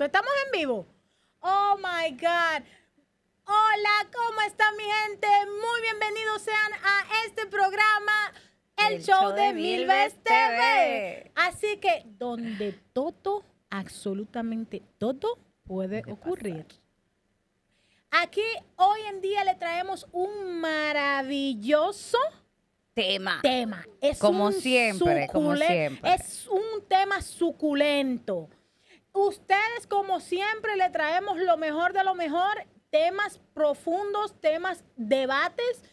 Estamos en vivo. Oh my God. Hola, ¿cómo están mi gente? Muy bienvenidos sean a este programa, El, Show de, de TV. Así que donde todo, absolutamente todo puede ocurrir. Aquí hoy en día le traemos un maravilloso tema. Tema. Es como siempre, como siempre. Es un tema suculento ustedes como siempre le traemos lo mejor de lo mejor, temas profundos, temas, debates.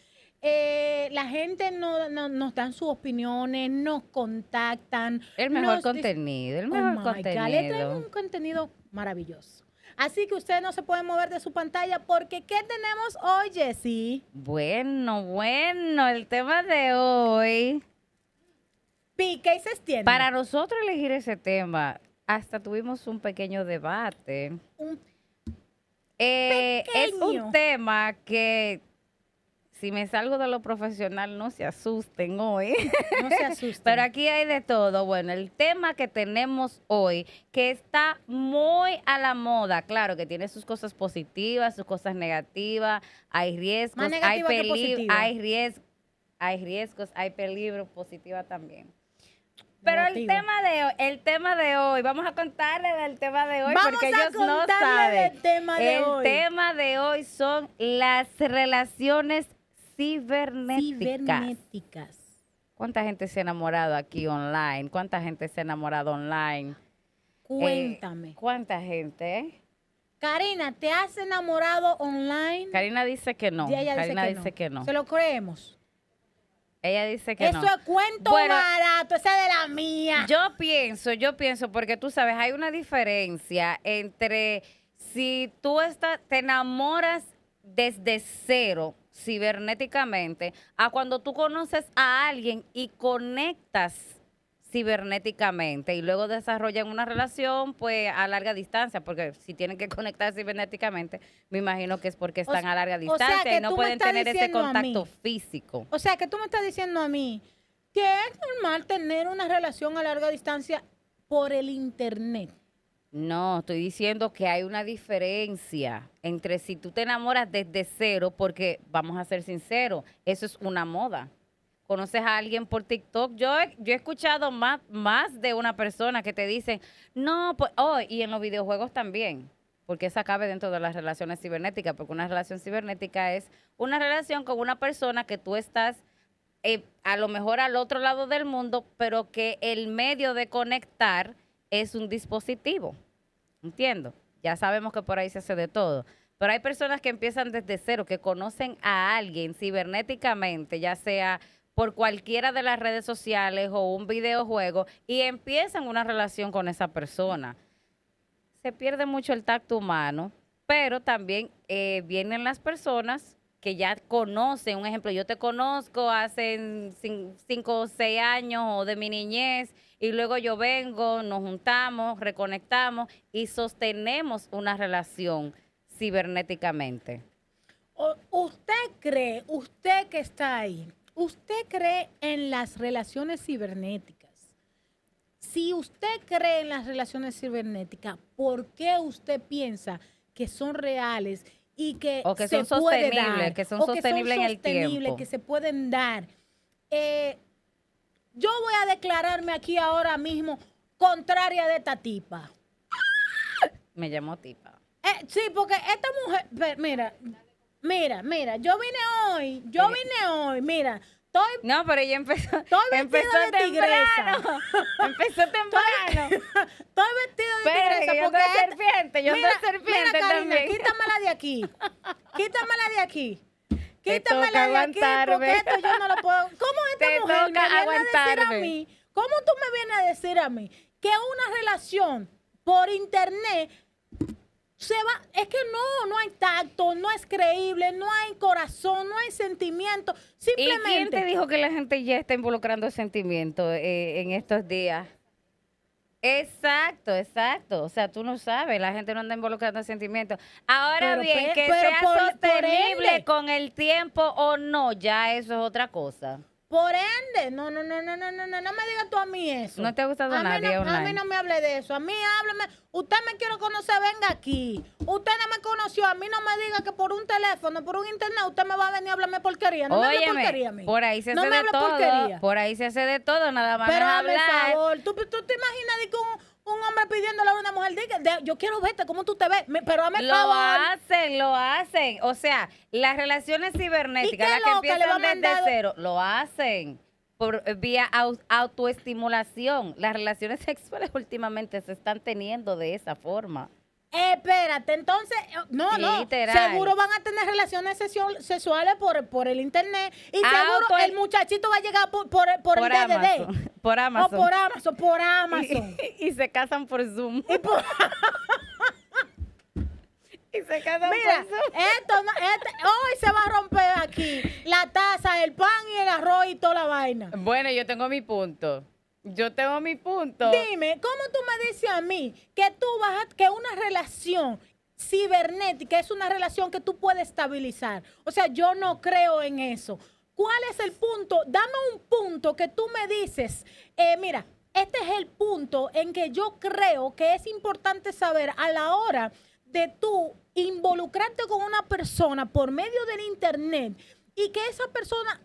Eh, la gente no, nos dan sus opiniones, nos contactan. El mejor contenido, el oh mejor contenido. le traemos un contenido maravilloso. Así que ustedes no se pueden mover de su pantalla porque ¿qué tenemos hoy, Jessy? Bueno, bueno, el tema de hoy. Pique y se extiende. Para nosotros elegir ese tema hasta tuvimos un pequeño debate. Eh, es un tema que, si me salgo de lo profesional, no se asusten hoy. No se asusten. Pero aquí hay de todo. Bueno, el tema que tenemos hoy, que está muy a la moda, claro, que tiene sus cosas positivas, sus cosas negativas, hay riesgos, hay, peligro, hay, riesgos, hay riesgos, hay peligro positiva también. Pero el tema, de hoy, el tema de hoy, vamos a contarle del tema de hoy porque ellos no saben. El tema de el hoy. tema de hoy son las relaciones cibernéticas. cibernéticas. ¿Cuánta gente se ha enamorado aquí online? ¿Cuánta gente se ha enamorado online? Cuéntame. Eh, ¿Cuánta gente? Karina, ¿te has enamorado online? Karina dice que no. Karina dice, que no. Se lo creemos. Ella dice que Eso es cuento barato, esa de la mía. Yo pienso, yo pienso, porque tú sabes, hay una diferencia entre si tú te enamoras desde cero cibernéticamente a cuando tú conoces a alguien y conectas cibernéticamente y luego desarrollan una relación pues a larga distancia, porque si tienen que conectar cibernéticamente, me imagino que es porque están a larga distancia y no pueden tener ese contacto físico. O sea, que tú me estás diciendo a mí que es normal tener una relación a larga distancia por el internet. No, estoy diciendo que hay una diferencia entre si tú te enamoras desde cero, porque vamos a ser sinceros, eso es una moda conoces a alguien por TikTok. Yo, yo he escuchado más, de una persona que te dicen, no, pues, oh, y en los videojuegos también, porque esa cabe dentro de las relaciones cibernéticas, porque una relación cibernética es una relación con una persona que tú estás eh, a lo mejor al otro lado del mundo, pero que el medio de conectar es un dispositivo. Entiendo. Ya sabemos que por ahí se hace de todo. Pero hay personas que empiezan desde cero, que conocen a alguien cibernéticamente, ya sea por cualquiera de las redes sociales o un videojuego y empiezan una relación con esa persona. Se pierde mucho el tacto humano, pero también eh, vienen las personas que ya conocen, un ejemplo, yo te conozco hace cinco o seis años o de mi niñez, y luego yo vengo, nos juntamos, reconectamos y sostenemos una relación cibernéticamente. ¿Usted cree, usted que está ahí, usted cree en las relaciones cibernéticas, si usted cree en las relaciones cibernéticas, ¿por qué usted piensa que son reales y que, que se son sostenibles, que son que son que se pueden dar? Eh, yo voy a declararme aquí ahora mismo contraria de esta tipa. Me llamó tipa. Eh, sí, porque esta mujer, mira, Mira, mira, yo vine hoy, yo vine hoy, mira. Estoy, no, pero ella empezó, estoy empezó de tigresa. empezó temprano. Estoy, estoy vestido de Espérate, tigresa. yo porque soy este serpiente, yo soy serpiente mira, Karina, Quítamela de aquí. Quítamela de aquí. Quítamela de aquí porque esto yo no lo puedo. ¿Cómo esta mujer me viene a decir a mí? ¿Cómo tú me vienes a decir a mí que una relación por internet se va, es que no, no hay tacto, no es creíble, no hay corazón, no hay sentimiento. Simplemente. ¿Y quién te dijo que la gente ya está involucrando sentimiento eh, en estos días? Exacto, exacto. O sea, tú no sabes, la gente no anda involucrando sentimiento. Ahora bien, pues, que sea por, sostenible con el tiempo o no, ya eso es otra cosa. Por ende, no, no, no, no, no, no, no, no me digas tú a mí eso. No te ha gustado a nadie A mí no me hable de eso. A mí háblame. Usted me quiere conocer, venga aquí. Usted no me conoció. A mí no me diga que por un teléfono, por un internet, usted me va a venir a hablarme porquería. No me hable porquería a mí. Por ahí se hace no de todo. Porquería. Por ahí se hace de todo, nada más. Pero hable, por favor, ¿tú, tú te imaginas de que un un hombre pidiéndole a una mujer, diga, yo quiero verte, ¿cómo tú te ves? Me, pero Lo hacen, lo hacen. O sea, las relaciones cibernéticas, las que empiezan desde cero, lo hacen por eh, vía autoestimulación. Las relaciones sexuales últimamente se están teniendo de esa forma. Espérate, entonces, eh, no, no, seguro van a tener relaciones sexuales por, el internet y ah, seguro el, muchachito va a llegar por, por, por, por el DDD. Por Amazon. por Amazon, por Amazon. Y, se casan por Zoom. Y se casan por esto, no, este, hoy se va a romper aquí la taza, el pan y el arroz y toda la vaina. Bueno, yo tengo mi punto. Yo tengo mi punto. Dime, ¿cómo tú me dices a mí que tú vas a, que una relación cibernética es una relación que tú puedes estabilizar? O sea, yo no creo en eso. ¿Cuál es el punto? Dame un punto que tú me dices, eh, mira, este es el punto en que yo creo que es importante saber a la hora de tú involucrarte con una persona por medio del internet y que esa persona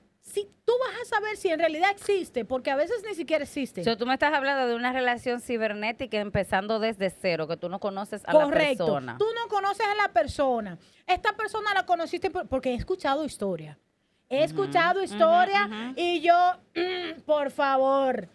tú vas a saber si en realidad existe, porque a veces ni siquiera existe. O sea, tú me estás hablando de una relación cibernética empezando desde cero, que tú no conoces a la persona. Tú no conoces a la persona. Esta persona la conociste porque he escuchado historia. He escuchado historia y yo, mm, por favor,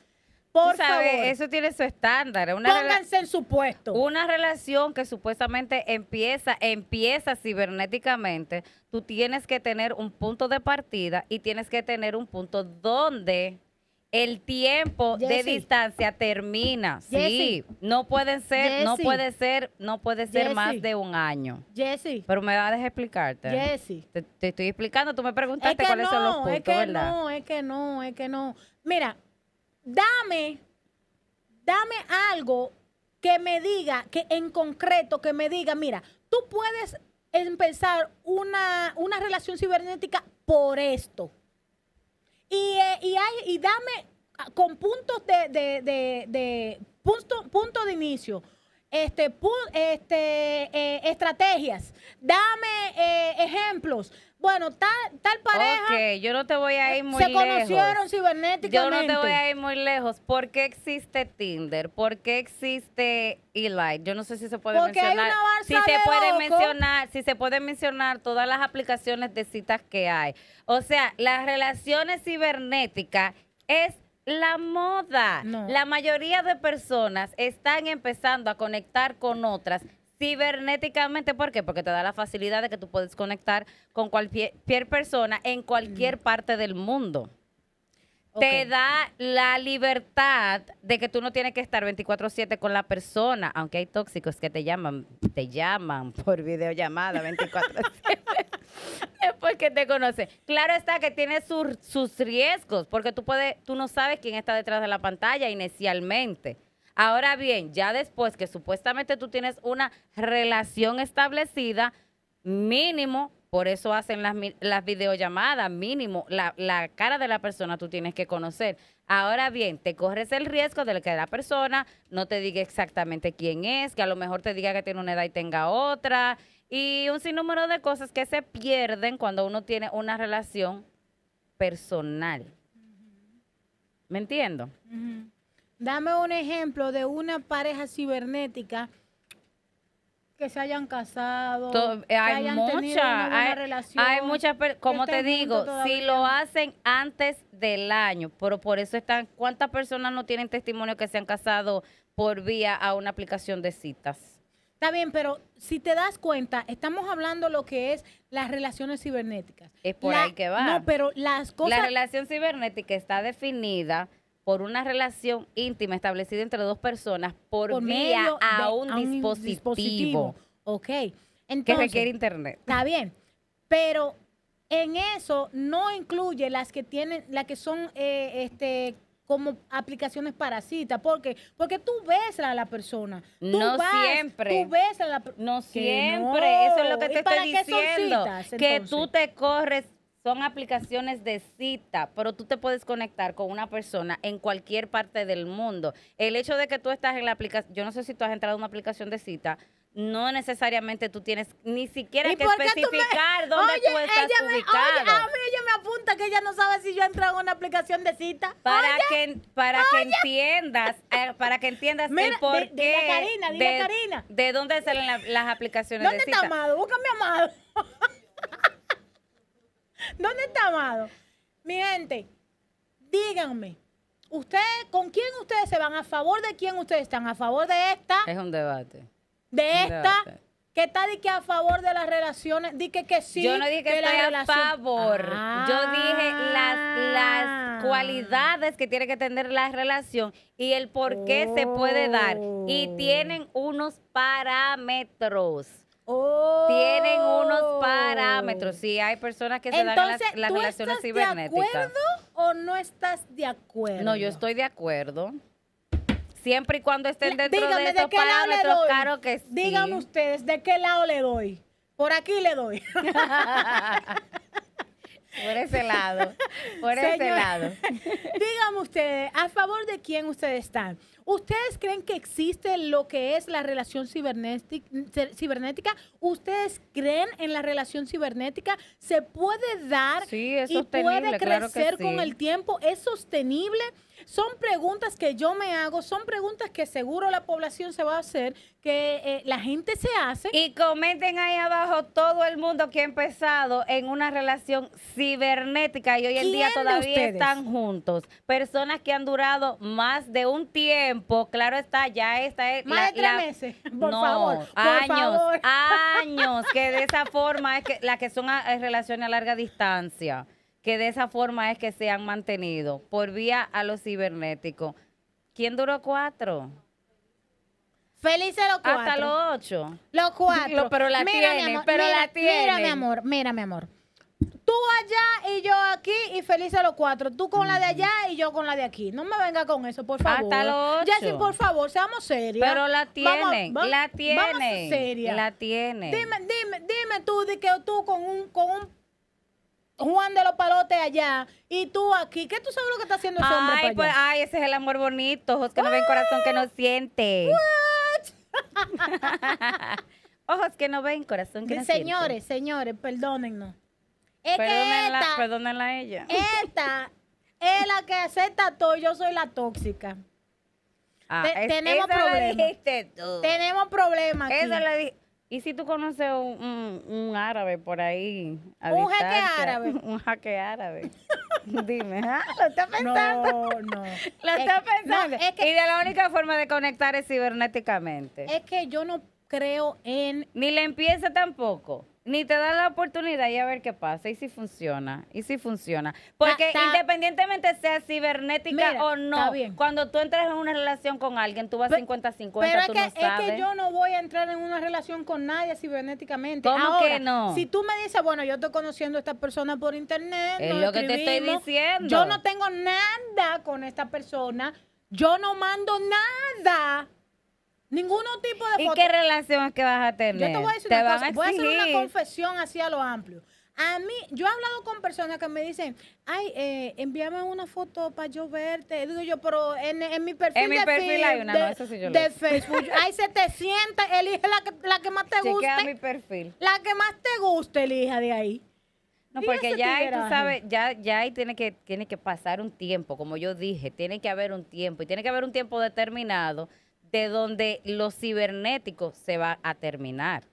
por Eso tiene su estándar. Una Pónganse en su puesto. Una relación que supuestamente empieza, empieza cibernéticamente. Tú tienes que tener un punto de partida y tienes que tener un punto donde el tiempo de distancia termina. Sí, no puede ser, no puede ser, no puede ser más de un año. Jesse, Pero me vas a explicarte. Jesse, Te, estoy explicando, tú me preguntaste cuáles son los puntos, es que No, es que no, es que no. Mira, dame, dame algo que me diga, que en concreto, que me diga, mira, tú puedes empezar una, una relación cibernética por esto. Y, eh, y dame ah, con puntos de, de punto, punto de inicio este, este, eh, estrategias, dame eh, ejemplos. Bueno, tal, tal pareja. Ok, yo no te voy a eh, ir muy lejos. Se conocieron cibernéticamente. Yo no te voy a ir muy lejos. ¿Por qué existe Tinder? ¿Por qué existe Eli? Yo no sé si se puede mencionar. si se puede mencionar, si se puede mencionar todas las aplicaciones de citas que hay. O sea, las relaciones cibernéticas es la moda. La mayoría de personas están empezando a conectar con otras cibernéticamente. ¿Por qué? Porque te da la facilidad de que tú puedes conectar con cualquier persona en cualquier mm. parte del mundo. Te da la libertad de que tú no tienes que estar 24/7 con la persona, aunque hay tóxicos que te llaman, te llaman por videollamada 24/7. Después que te conoce. Claro está que tiene sus, sus riesgos, porque tú, puedes, tú no sabes quién está detrás de la pantalla inicialmente. Ahora bien, ya después que supuestamente tú tienes una relación establecida, mínimo por eso hacen las, videollamadas, mínimo. La, cara de la persona tú tienes que conocer. Ahora bien, te corres el riesgo de que la persona no te diga exactamente quién es, que a lo mejor te diga que tiene una edad y tenga otra. Y un sinnúmero de cosas que se pierden cuando uno tiene una relación personal. ¿Me entiendo? Dame un ejemplo de una pareja cibernética que se hayan casado, hay muchas hay, muchas, como te digo, si lo hacen antes del año, pero por eso están, ¿cuántas personas no tienen testimonio que se han casado por vía a una aplicación de citas? Está bien, pero si te das cuenta, estamos hablando lo que es las relaciones cibernéticas. Es por ahí que va. No, pero las cosas... La relación cibernética está definida por una relación íntima establecida entre dos personas por, medio a, un, dispositivo. Ok. Entonces, que requiere internet. Está bien, pero en eso no incluye las que tienen, las que son eh, este como aplicaciones para cita, porque porque tú ves a la persona, no siempre, tú ves a la no siempre, eso es lo que te estoy diciendo, que tú te corres son aplicaciones de cita, pero tú te puedes conectar con una persona en cualquier parte del mundo. El hecho de que tú estás en la aplicación, yo no sé si tú has entrado en una aplicación de cita, no necesariamente tú tienes ni siquiera que especificar dónde tú estás me, ubicado. ella me apunta que ella no sabe si yo he entrado en una aplicación de cita. Para que para que entiendas, eh, para que entiendas Mira, el qué de, de, de dónde salen las aplicaciones de cita. ¿Dónde está Amado? Búscame Amado. ¿Dónde está Amado? Mi gente, díganme, ¿usted, ¿con quién ustedes se van? ¿A favor de quién ustedes están? ¿A favor de esta? Es un debate. ¿De esta? ¿Qué Que está de que a favor de las relaciones, di que, sí. Yo no dije que a favor. Yo dije las, las ah. cualidades que tiene que tener la relación y el por qué se puede dar. Y oh. tienen unos parámetros. Tienen unos oh. parámetros. Sí, hay personas que se dan las, relaciones ¿tú relaciones estás ¿De acuerdo o no estás de acuerdo? No, yo estoy de acuerdo. Siempre y cuando estén dentro de estos parámetros, claro que sí. Díganme ustedes, ¿de qué lado le doy? Por aquí le doy. Por ese lado, por ese lado. Díganme ustedes, ¿a favor de quién ustedes están? ¿Ustedes creen que existe lo que es la relación cibernética? ¿Ustedes creen en la relación cibernética? ¿Se puede dar y puede crecer con el tiempo? ¿Es sostenible? Son preguntas que yo me hago, son preguntas que seguro la población se va a hacer, que eh, la gente se hace. Y comenten ahí abajo todo el mundo que ha empezado en una relación cibernética y hoy en día todavía están juntos. Personas que han durado más de un tiempo, claro está, ya está. Más de tres meses, por favor. años, años, que de esa forma es que las que son eh, relaciones a larga distancia que de esa forma es que se han mantenido por vía a los cibernético. ¿Quién duró cuatro? Felices los cuatro. Hasta los ocho. Los cuatro. pero la tiene, pero la tiene. Mira, mi amor, mira, mi amor. Tú allá y yo aquí y felices los cuatro. Tú con la de allá y yo con la de aquí. No me venga con eso, por favor. Hasta los ocho. Jessie, por favor, seamos serios. Pero la tienen, la tienen. La tienen. Dime, dime, dime tú de que tú con un, con un Juan de los Palotes allá y tú aquí. ¿Qué tú sabes lo que está haciendo ese hombre? Ay, pues, ay, ese es el amor bonito, ojos que no ven, corazón que no siente. ojos que no ven, corazón que no señores, siente. Señores, señores, perdónennos. Es perdónenla, perdónenla a ella. Esta es la que acepta todo, yo soy la tóxica. Ah, tenemos, problemas. Tenemos problemas. Esa la dijiste Tenemos problemas. ¿Y si tú conoces un, un, árabe por ahí? A un jaque árabe. Un jaque árabe. Dime, ¿ah? lo estás pensando. No, no. Lo está pensando. y de la única forma de conectar es cibernéticamente. Es que yo no creo en. Ni le empieza tampoco ni te da la oportunidad y a ver qué pasa y si funciona, y si funciona. Porque independientemente sea cibernética o no, cuando tú entras en una relación con alguien, tú vas 50-50, tú es no que, es que yo no voy a entrar en una relación con nadie cibernéticamente. ¿Cómo que no? Si tú me dices, bueno, yo estoy conociendo a esta persona por internet, es lo que te estoy diciendo. Yo no tengo nada con esta persona, yo no mando nada Ningún tipo de foto. ¿Y qué relación que vas a tener? Yo te voy a decir una cosa. Voy a hacer una confesión así a lo amplio. A mí, yo he hablado con personas que me dicen, ay, eh, envíame una foto para yo verte. Digo yo, pero en, mi perfil, en mi perfil hay una, de, no, eso sí yo elige la que, la que más te Chequea mi perfil. La que más te guste, elija de ahí. No, porque ya ahí, tú sabes, ya, ya ahí tiene que, tiene que pasar un tiempo, como yo dije, tiene que haber un tiempo, y tiene que haber un tiempo determinado de donde los cibernéticos se va a terminar.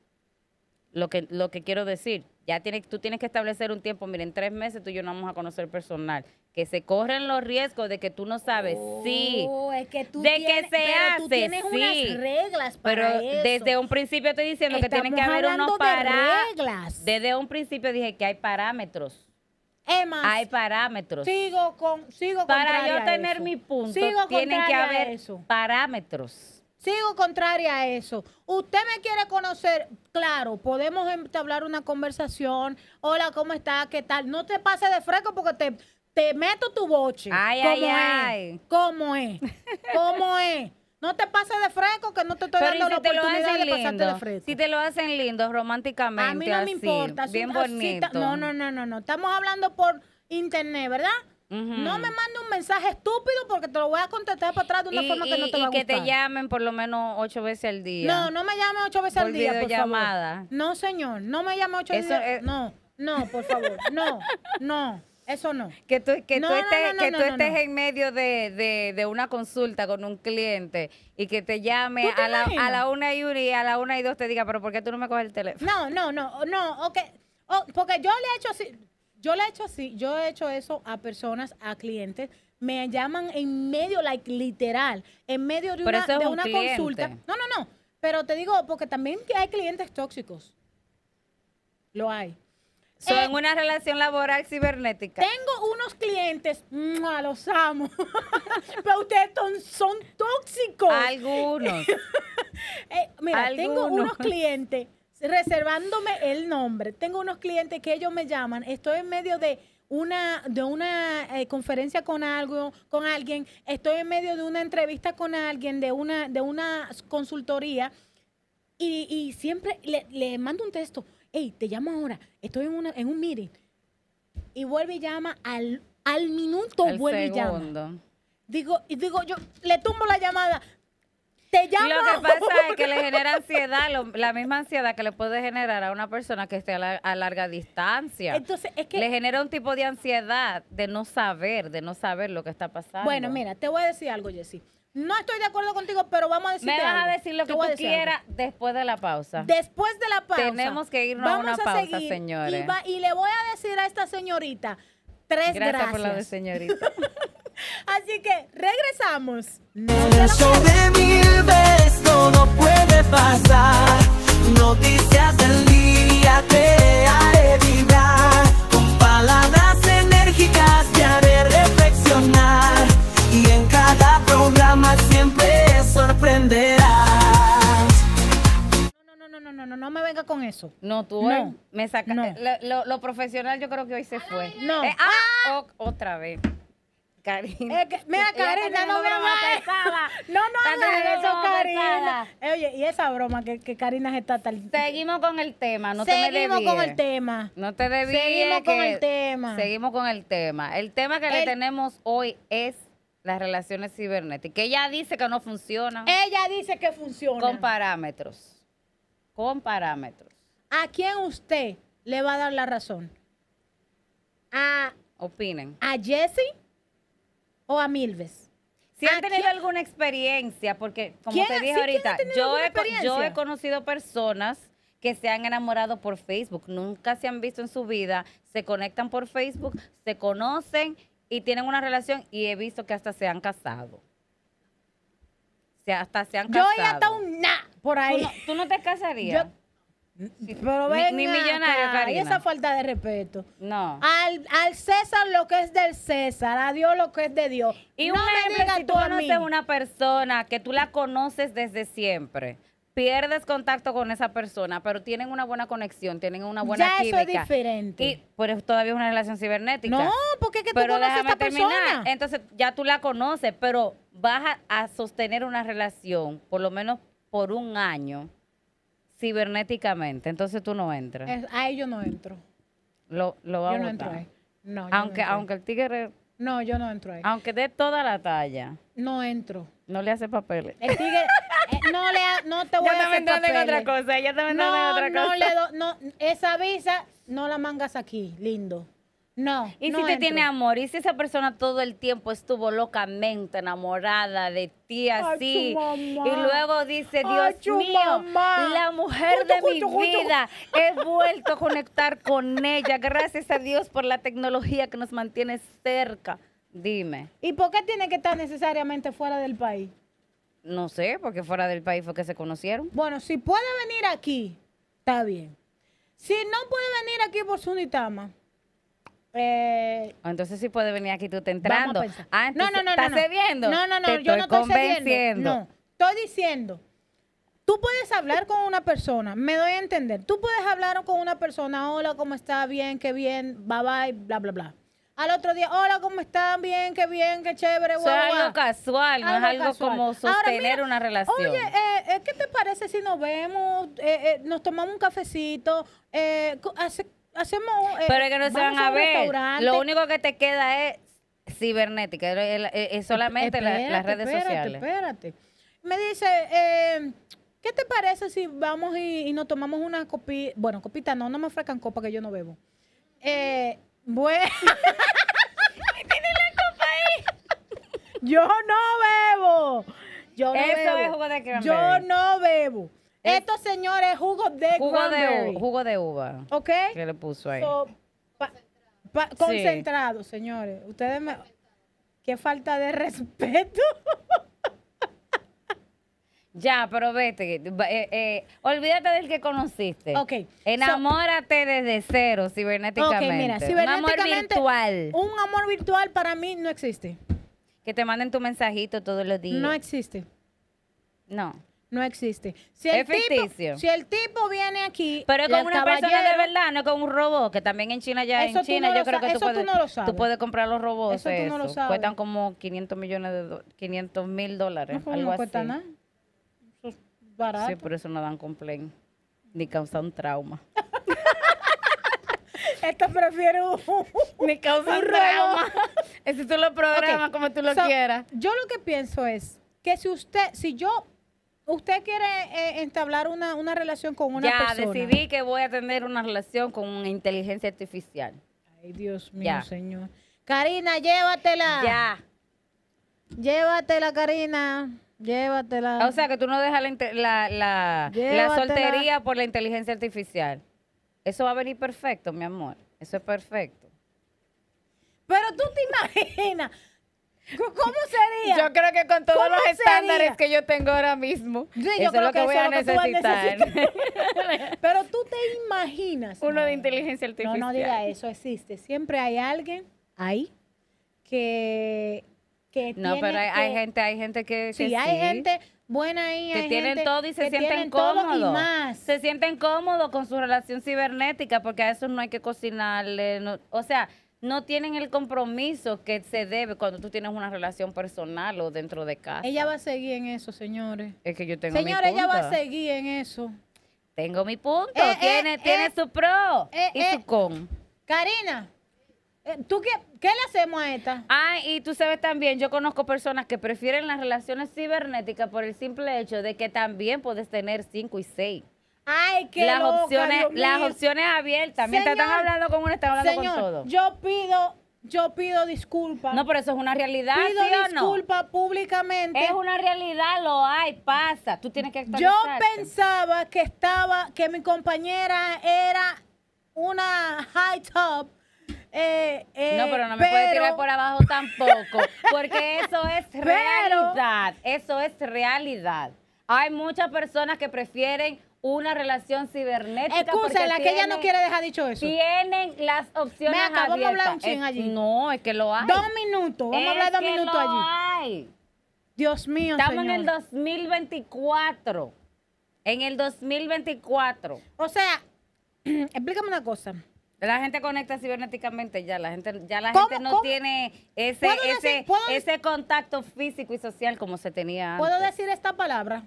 Lo que, lo que quiero decir, ya tienes, tú tienes que establecer un tiempo, miren, tres meses tú y yo no vamos a conocer personal. Que se corren los riesgos de que tú no sabes, si sí. Oh, que tú de que se pero tienes unas reglas para pero desde un principio estoy diciendo que tienen que haber unos parámetros. Desde un principio dije que hay parámetros hay parámetros. Sigo con sigo Para yo tener mi punto, sigo tienen que haber eso. parámetros. Sigo contraria a eso. Usted me quiere conocer, claro, podemos entablar una conversación. Hola, ¿cómo está? ¿Qué tal? No te pases de fresco porque te, te meto tu boche. Ay, ¿Cómo ay, es? ¿Cómo es? ¿Cómo es? No te pases de fresco, que no te estoy dando la oportunidad de pasarte de fresco. Si te lo hacen lindo, románticamente. A mí no me importa. Bien bonito. no, no, no, no, no. Estamos hablando por internet, ¿verdad? No me mande un mensaje estúpido porque te lo voy a contestar para atrás de una forma que no te va a gustar. Y que te llamen por lo menos ocho veces al día. No, no me llamen ocho veces al día, por llamada. No, señor, no me llame ocho veces. día. No, no, por favor, no, no. Eso no. Que tú, que estés, que estés en medio de, una consulta con un cliente y que te llame a, la, a, la, una y y a la una y dos te diga, pero ¿por qué tú no me coges el teléfono? No, no, no, no, oh, porque yo le he hecho así, yo le he hecho así, yo he hecho eso a personas, a clientes, me llaman en medio, like, literal, en medio de una, una consulta. No, no, no, pero te digo, porque también hay clientes tóxicos. Lo hay. Son eh, una relación laboral cibernética. Tengo unos clientes, mmm, los amo, pero ustedes son, tóxicos. Algunos. Eh, mira, tengo unos clientes, reservándome el nombre, tengo unos clientes que ellos me llaman, estoy en medio de una de una eh, conferencia con algo con alguien estoy en medio de una entrevista con alguien de una de una consultoría y, siempre le mando un texto hey, te llamo ahora, estoy en, un meeting. Y vuelve y llama al, al minuto, vuelve y llama. Digo, y digo, yo le tumbo la llamada. Te llamo. Lo que pasa es que le genera ansiedad, la misma ansiedad que le puede generar a una persona que esté a, larga distancia. Entonces, es que. Le genera un tipo de ansiedad de no saber, de no saber lo que está pasando. Bueno, mira, te voy a decir algo, Jessy. No estoy de acuerdo contigo, pero vamos a decir. Me vas a decir lo que tú quieras después de la pausa. Después de la pausa. Tenemos que irnos a una pausa, seguir, señores. Y, y, le voy a decir a esta señorita tres gracias. Gracias por la señorita. Así que regresamos. No mil veces puede pasar. Noticias del día te haré vibrar palabras. venga con eso. No, tú me eh, Lo, profesional yo creo que hoy se fue. No. Eh, ah, ah. otra vez. Karina. mira, Karina, no me No, no hagas eso, Karina. Eh, oye, y esa broma que, que Karina está tal. Seguimos con el tema, no Seguimos te con el tema. No te Seguimos con el tema. Seguimos con el tema. El tema que le tenemos hoy es las relaciones cibernéticas. Ella dice que no funciona. Ella dice que funciona. Con parámetros. Con parámetros. ¿A quién usted le va a dar la razón? ¿A, Opinen. ¿A Jesse o a Milves? Si han tenido alguna experiencia, porque como te dije ahorita, yo he, conocido personas que se han enamorado por Facebook, nunca se han visto en su vida, se conectan por Facebook, se conocen y tienen una relación y he visto que hasta se han casado. hasta se han casado. Yo he hasta un por ahí. Tú no, te casarías. ni, millonario, Y esa falta de respeto. No. Al, César lo que es del César, a Dios lo que es de Dios. Y no un tú conoces una persona que tú la conoces desde siempre, pierdes contacto con esa persona, pero tienen una buena conexión, tienen una buena ya eso es diferente. pero todavía es una relación cibernética. No, porque que tú pero conoces a esta persona. Entonces ya tú la conoces, pero vas a sostener una relación, por lo menos por un año cibernéticamente, entonces tú no entras. a ahí yo no entro. Lo, lo yo a no entro ahí. aunque, aunque el tigre... No, yo no entro ahí. Aunque de toda la talla. No entro. No le hace papeles. El tigre... Eh, no, le ha, no te voy a hacer otra cosa, ella te no, en otra cosa. No, le no, esa visa no la mangas aquí, lindo. No. ¿Y si te tiene amor? ¿Y si esa persona todo el tiempo estuvo locamente enamorada de ti así? y luego dice, Dios mío, la mujer de mi vida, he vuelto a conectar con ella. Gracias a Dios por la tecnología que nos mantiene cerca. Dime. ¿Y por qué tiene que estar necesariamente fuera del país? No sé, porque fuera del país fue que se conocieron. Bueno, si puede venir aquí, está bien. Si no puede venir aquí por su eh, Entonces sí puede venir aquí tú te entrando. Ah, no, no, no. ¿Estás no, cediendo? No, no, no, te yo estoy no estoy convenciendo. No, estoy diciendo. Tú puedes hablar con una persona, me doy a entender. Tú puedes hablar con una persona, hola, ¿cómo está? Bien, qué bien, bye bye, bla, bla, bla. Al otro día, hola, ¿cómo están? Bien, qué bien, qué chévere, guau, Es algo casual, no es algo como sostener una relación. Oye, eh, eh, ¿qué te parece si nos vemos, eh, eh nos tomamos un cafecito? Eh, hace hacemos. Eh, Pero es que no se van a, ver. Lo único que te queda es cibernética, es solamente las redes sociales. Espérate. Me dice, eh, ¿qué te parece si vamos y, nos tomamos una copita? Bueno, copita no, no me fracan copa que yo no bebo. Eh, bueno. Tiene la copa ahí. Yo no bebo. Yo no Eso bebo. Es de Yo no bebo. Estos señores, jugo de jugo jugo de uva. ¿Ok? Que le puso ahí. concentrado, señores. Ustedes me... Qué falta de respeto. Ya, pero vete. Eh, eh, eh, olvídate del que conociste. Ok. Enamórate desde cero, cibernéticamente. Ok, mira, Un amor virtual. Un amor virtual para mí no existe. Que te manden tu mensajito todos los días. No existe. No. No existe. Si el es ficticio. Tipo, si el tipo viene aquí. Pero es con una persona de verdad, no con un robot, que también en China ya. es en China yo creo que tú, puedes, tú, no lo sabes. tú puedes comprar los robots. Eso, Tú no lo sabes. Cuestan como 500 millones de 500 mil dólares. No, pues, algo no cuesta nada. Eso es barato. Sí, por eso no dan complaint. Ni causan trauma. Esto prefiero ni causan trauma. Eso tú lo programas como tú lo quieras. Yo lo que pienso es que si usted, si yo usted quiere eh, entablar una, relación con una persona. Ya decidí que voy a tener una relación con una inteligencia artificial. Ay, Dios mío, señor. Karina, llévatela. Ya. Llévatela, Karina. Llévatela. O sea, que tú no dejas la, la, soltería por la inteligencia artificial. Eso va a venir perfecto, mi amor. Eso es perfecto. Pero tú te imaginas. ¿Cómo sería? Yo creo que con todos los estándares que yo tengo ahora mismo, yo creo es lo que, voy a necesitar. Pero tú te imaginas. Uno de inteligencia artificial. No, no diga eso, existe. Siempre hay alguien ahí que que no, pero hay, gente, hay gente que, sí, hay gente buena ahí, que tienen todo y se sienten cómodos, se sienten cómodos con su relación cibernética porque a eso no hay que cocinarle, o sea, no tienen el compromiso que se debe cuando tú tienes una relación personal o dentro de casa. Ella va a seguir en eso, señores. Es que yo tengo mi punto. ella va a seguir en eso. Tengo mi punto. Eh, eh, tiene, eh, tiene su pro y su con. Karina, ¿tú qué, qué le hacemos a esta? Ah, y tú sabes también, yo conozco personas que prefieren las relaciones cibernéticas por el simple hecho de que también puedes tener cinco y seis. Ay, las opciones, las opciones abiertas. Mientras están hablando con uno, están hablando con todo. Yo pido, yo pido disculpas. No, pero eso es una realidad. Pido ¿sí disculpas públicamente. Es una realidad, lo hay, pasa. Tú tienes que Yo pensaba que estaba, que mi compañera era una high top. Eh, eh no, pero no me tirar por abajo tampoco, porque eso es realidad, eso es realidad. Hay muchas personas que prefieren una relación cibernética. Excusa, la que ella no quiere dejar dicho eso. Tienen las opciones. abiertas. vamos hablar un ching allí. No, es que lo hay. Dos minutos, vamos a hablar dos minutos allí. Hay. Dios mío. Estamos en el 2024. En el 2024. O sea, explícame una cosa. La gente conecta cibernéticamente ya, la gente ya la gente no tiene ese ese, ese contacto físico y social como se tenía ¿Puedo decir esta palabra?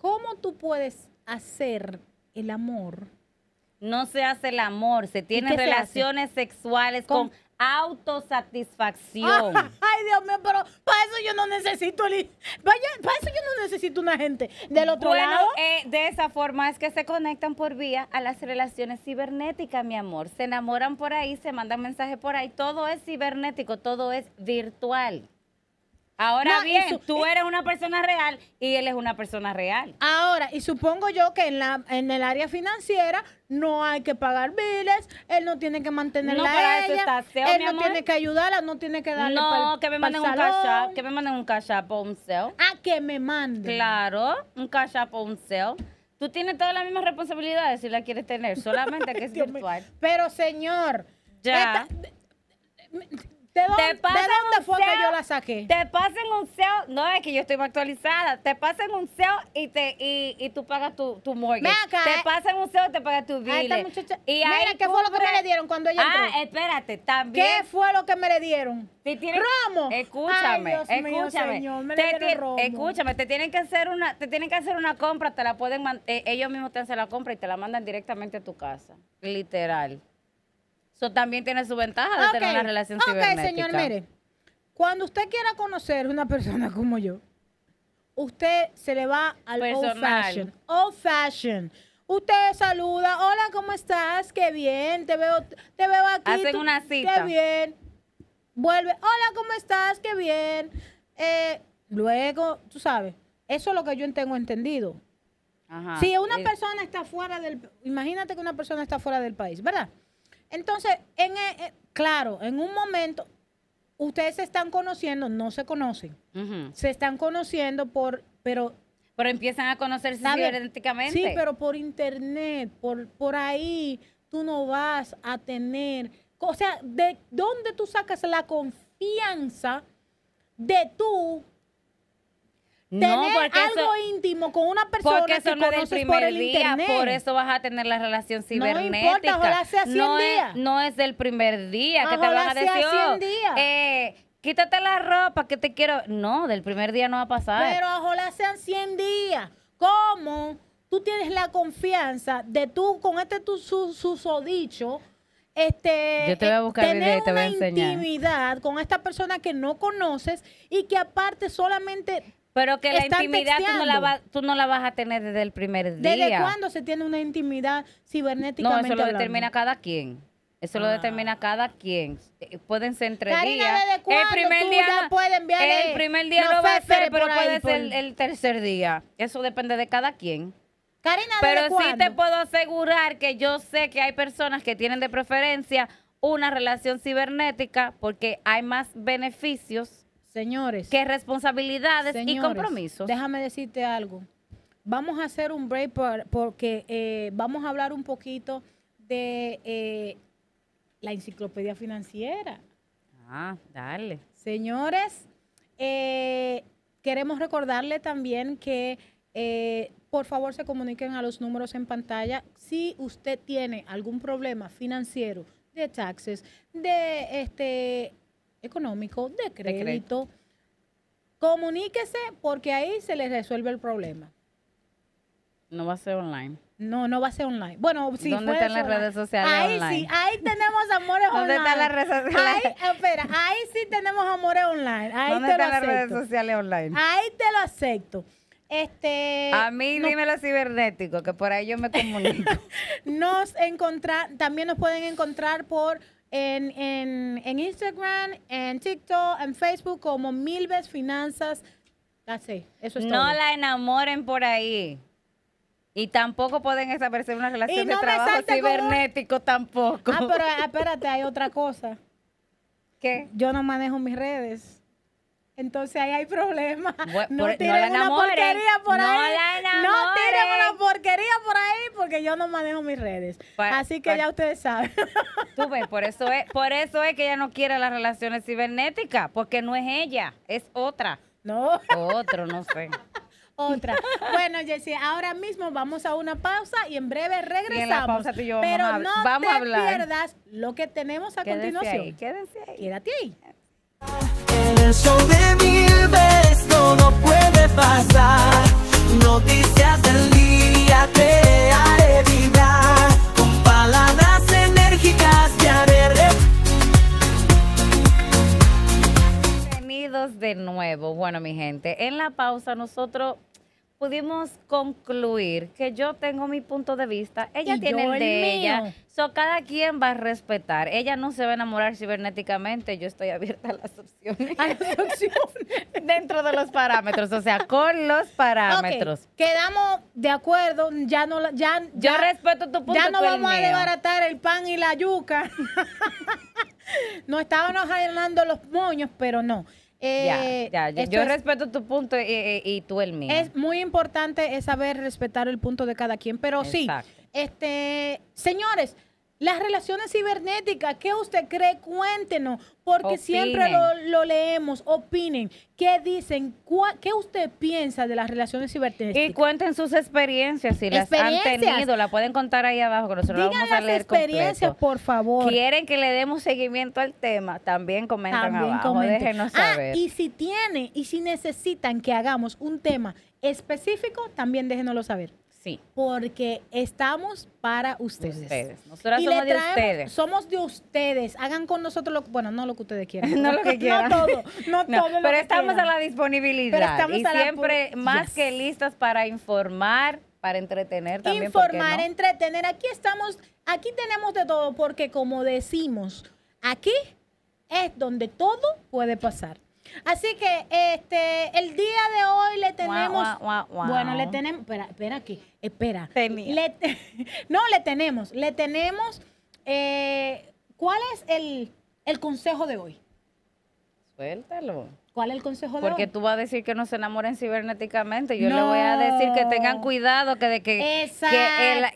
¿Cómo tú puedes hacer el amor? No se hace el amor, se tienen relaciones sexuales con, autosatisfacción. Ay, Dios mío, pero para eso yo no necesito, vaya, para eso yo no necesito una gente del otro bueno, lado. Eh, de esa forma es que se conectan por vía a las relaciones cibernéticas, mi amor. Se enamoran por ahí, se mandan mensajes por ahí, todo es cibernético, todo es virtual. Ahora bien, tú eres una persona real y él es una persona real. Ahora, y supongo yo que en, la, en el área financiera no hay que pagar biles, él no tiene que mantenerla la a él no tiene que ayudarla, no tiene que darle No, que me manden un cash que me manden un cash o un Ah, que me manden. Claro, un cash up o un Tú tienes todas las mismas responsabilidades si la quieres tener, solamente que es virtual. Pero señor, ya. ¿De dónde, ¿de fue que yo la saqué? Te pasan un SEO, no es que yo estoy actualizada, te pasan un SEO y, te, y, y tú pagas tu, tu mortgage. te eh. pasan un SEO y te pagas tu bill. Mira, ¿qué fue lo que me le dieron cuando ella entró? Ah, espérate, también. ¿Qué fue lo que me le dieron? romo. Escúchame, escúchame. te, Escúchame, te tienen que hacer una, te tienen que hacer una compra, te la pueden eh, ellos mismos te hacen la compra y te la mandan directamente a tu casa. Literal. Eso también tiene su ventaja de ah, tener una relación ah, okay, Ok, señor, mire. Cuando usted quiera conocer a una persona como yo, usted se le va al old fashion. Old fashion. Usted saluda, hola, ¿cómo estás? Qué bien, te veo, te aquí. Hacen una cita. Qué bien. Vuelve, hola, ¿cómo estás? Qué bien. Eh, luego, tú sabes, eso es lo que yo tengo entendido. Ajá. Si una persona está fuera del, imagínate que una persona está fuera del país, ¿verdad? Entonces, eh, eh, claro, en un momento, ustedes se están conociendo, no se conocen. Se están conociendo por, pero... Pero empiezan a conocerse cibernéticamente. Sí, pero por internet, por, por ahí, tú no vas a tener... O sea, ¿de dónde tú sacas la confianza de tú no, tener algo íntimo con una persona porque eso que no conoces del primer por el día, Por eso vas a tener la relación cibernética. No importa, ojalá sea 100 no días. Es, no es del primer día que te van a decir. Oh, eh, quítate la ropa que te quiero. No, del primer día no va a pasar. Pero ojalá sean 100 días. ¿Cómo tú tienes la confianza de tú con este tu susodicho? este, Yo te voy a eh, buscar tener te una voy a intimidad con esta persona que no conoces y que aparte solamente pero que la intimidad tú no la, vas a tener desde el primer día. ¿Desde cuándo se tiene una intimidad cibernética? No, eso lo determina cada quien. Eso lo ah. determina cada quien. Eh, pueden ser entre días. el primer día ya el, primer día no, va a ser, pero puede ser el, tercer día. Eso depende de cada quien. Karina, ¿desde pero sí te puedo asegurar que yo sé que hay personas que tienen de preferencia una relación cibernética porque hay más beneficios Señores. qué responsabilidades y compromisos. Déjame decirte algo. Vamos a hacer un break porque eh, vamos a hablar un poquito de eh, la enciclopedia financiera. Ah, dale. Señores, eh, queremos recordarle también que por favor se comuniquen a los números en pantalla si usted tiene algún problema financiero de taxes, de este económico, de crédito. Comuníquese porque ahí se le resuelve el problema. No va a ser online. No, no va a ser online. Bueno, sí. ¿Dónde están las redes sociales? Ahí sí, ahí tenemos amores online. ¿Dónde están las redes sociales? Ahí, espera, ahí sí tenemos amores online. Ahí ¿Dónde te están lo las redes sociales online? Ahí te lo acepto. Este, a mí no, dímelo cibernético, que por ahí yo me comunico. nos encontrar, también nos pueden encontrar por en, en, en Instagram, en TikTok, en Facebook como Milves Finanzas. Eso no la enamoren por ahí. Y tampoco pueden establecer una relación de trabajo cibernético tampoco. Ah, pero espérate, hay otra cosa. ¿Qué? Yo no manejo mis redes entonces ahí hay problemas. No una porquería por ahí. no tiren una porquería por ahí porque yo no manejo mis redes. Así que ya ustedes saben. Tú ves, por eso es, por eso es que ella no quiere las relaciones cibernéticas, porque no es ella, es otra. No. otro, no sé. Otra. Bueno, Jessie, ahora mismo vamos a una pausa y en breve regresamos. Y en yo pero vamos a, no vamos te pierdas lo que tenemos a continuación. Ahí, Quédese ahí. Quédate ahí. En el show de veces todo puede pasar. Noticias del día te haré Con palabras enérgicas te haré. Bienvenidos de nuevo. Bueno, mi gente, en la pausa nosotros pudimos concluir que yo tengo mi punto de vista, ella tiene el de ella, so cada quien va a respetar. Ella no se va a enamorar cibernéticamente, yo estoy abierta a las opciones. Dentro de los parámetros, o sea, con los parámetros. Quedamos de acuerdo, ya no ya, ya respeto tu punto de vista. Ya no vamos a desbaratar el pan y la yuca. no estábamos jalando los moños, pero no. Eh, ya, yo, respeto tu punto eh, eh, y, tú el mío. Es muy importante saber respetar el punto de cada quien, pero sí, este, señores, las relaciones cibernéticas, ¿qué usted cree? Cuéntenos, porque siempre lo, leemos. Opinen, ¿qué dicen? ¿Qué usted piensa de las relaciones cibernéticas? Y cuenten sus experiencias, si las han tenido, la pueden contar ahí abajo, que nosotros vamos a leer experiencias, por favor. ¿Quieren que le demos seguimiento al tema? También comentan También abajo, comenten. Ah, saber. Ah, y si tienen, y si necesitan que hagamos un tema específico, también déjenoslo saber. Sí. Porque estamos para ustedes. Nosotras somos de ustedes. Somos de ustedes. Hagan con nosotros lo que, bueno, no lo que ustedes quieran. no lo que quieran. No todo. No, todo. pero estamos a la disponibilidad. y siempre más que listas para informar, para entretener también. Informar, entretener. Aquí estamos, aquí tenemos de todo, porque como decimos, aquí es donde todo puede pasar. Así que este el día de hoy le tenemos. bueno, le tenemos. Espera, espera aquí. Espera. no, le tenemos. Le tenemos. Eh, ¿Cuál es el, consejo de hoy? Suéltalo. ¿Cuál es el consejo de Porque tú vas a decir que no se enamoren cibernéticamente. Yo le voy a decir que tengan cuidado, que de que,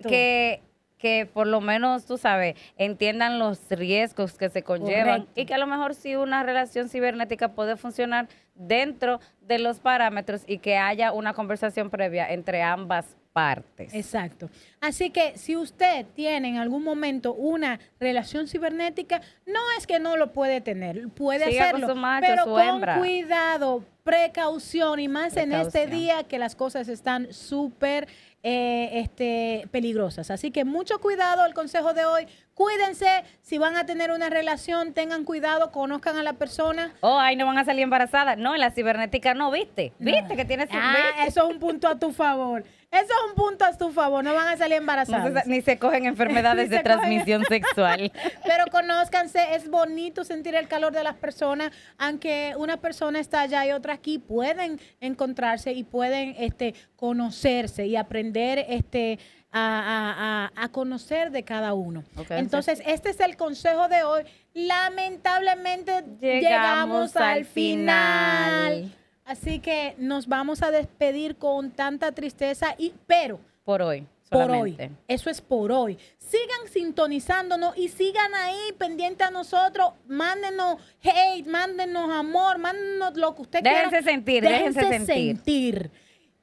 que que por lo menos, tú sabes, entiendan los riesgos que se conllevan y que a lo mejor si una relación cibernética puede funcionar dentro de los parámetros y que haya una conversación previa entre ambas partes. Exacto. Así que si usted tiene en algún momento una relación cibernética, no es que no lo puede tener, puede hacerlo, pero con cuidado, precaución y más en este día que las cosas están súper eh, este, peligrosas. Así que mucho cuidado el consejo de hoy. Cuídense, si van a tener una relación, tengan cuidado, conozcan a la persona. Oh, ahí no van a salir embarazadas. No, en la cibernética no, ¿viste? ¿Viste que tienes... Ah, eso es un punto a tu favor. Eso es un punto a tu favor, no van a salir embarazadas. ni se cogen enfermedades de transmisión sexual. Pero conózcanse, es bonito sentir el calor de las personas, aunque una persona está allá y otra aquí, pueden encontrarse y pueden este, conocerse y aprender este, a, conocer de cada uno. Entonces, este es el consejo de hoy. Lamentablemente llegamos, al final. Así que nos vamos a despedir con tanta tristeza y pero por hoy. Por hoy. Eso es por hoy. Sigan sintonizándonos y sigan ahí pendiente a nosotros. Mándenos hate, mándenos amor, mándenos lo que usted déjense Sentir, déjense, sentir,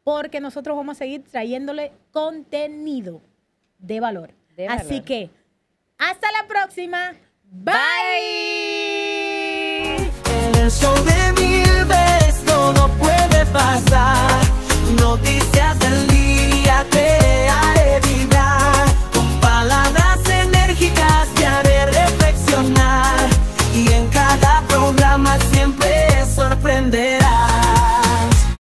Porque nosotros vamos a seguir trayéndole contenido de valor. Así que, hasta la próxima. Bye. Bye pasar. Noticias del día te haré vibrar. Con palabras enérgicas te haré reflexionar. Y en cada programa siempre sorprender.